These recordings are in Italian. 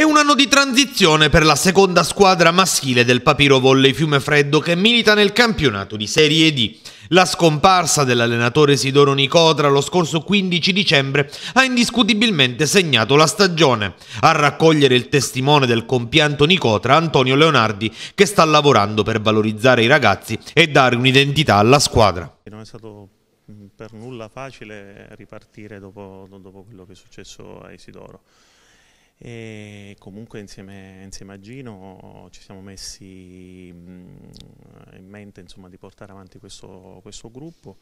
È un anno di transizione per la seconda squadra maschile del Papiro Volley Fiume Freddo che milita nel campionato di Serie D. La scomparsa dell'allenatore Sidoro Nicotra lo scorso 15 dicembre ha indiscutibilmente segnato la stagione, a raccogliere il testimone del compianto Nicotra Antonio Leonardi che sta lavorando per valorizzare i ragazzi e dare un'identità alla squadra. Non è stato mm, per nulla facile ripartire dopo, dopo quello che è successo a Isidoro. E comunque insieme, insieme, a Gino ci siamo messi mm, in mente insomma, di portare avanti questo, questo, gruppo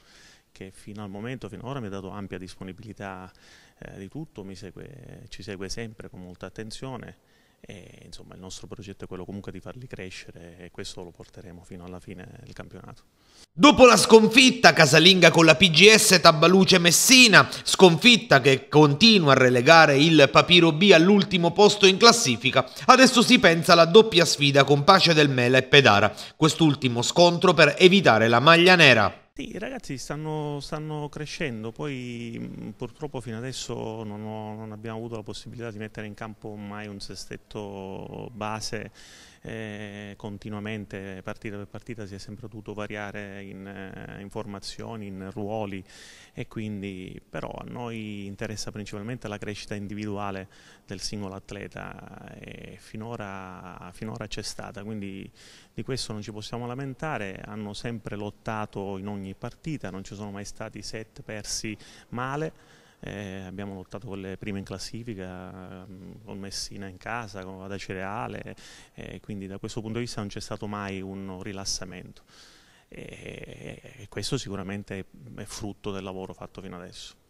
che fino al momento, fino ad ora mi ha dato ampia disponibilità eh, di tutto, segue, ci segue sempre con molta attenzione e, insomma il nostro progetto è quello comunque di farli crescere e questo lo porteremo fino alla fine del campionato. Dopo la sconfitta casalinga con la PGS Tabaluce Messina, sconfitta che continua a relegare il Papiro B all'ultimo posto in classifica, adesso si pensa alla doppia sfida con Pace del Mela e Pedara, quest'ultimo scontro per evitare la maglia nera. Sì, i ragazzi stanno, stanno, crescendo, poi purtroppo fino adesso non, ho, non, abbiamo avuto la possibilità di mettere in campo mai un sestetto base eh, continuamente, partita per partita si è sempre dovuto variare in, eh, in, formazioni, in ruoli e quindi però a noi interessa principalmente la crescita individuale del singolo atleta. E, finora, finora c'è stata, quindi di questo non ci possiamo lamentare, hanno sempre lottato in ogni partita, non ci sono mai stati set persi male. Eh, abbiamo lottato con le prime in classifica, ehm, con Messina in casa, con Vada Cereale, eh, quindi da questo punto di vista non c'è stato mai un rilassamento e, questo sicuramente è frutto del lavoro fatto fino adesso.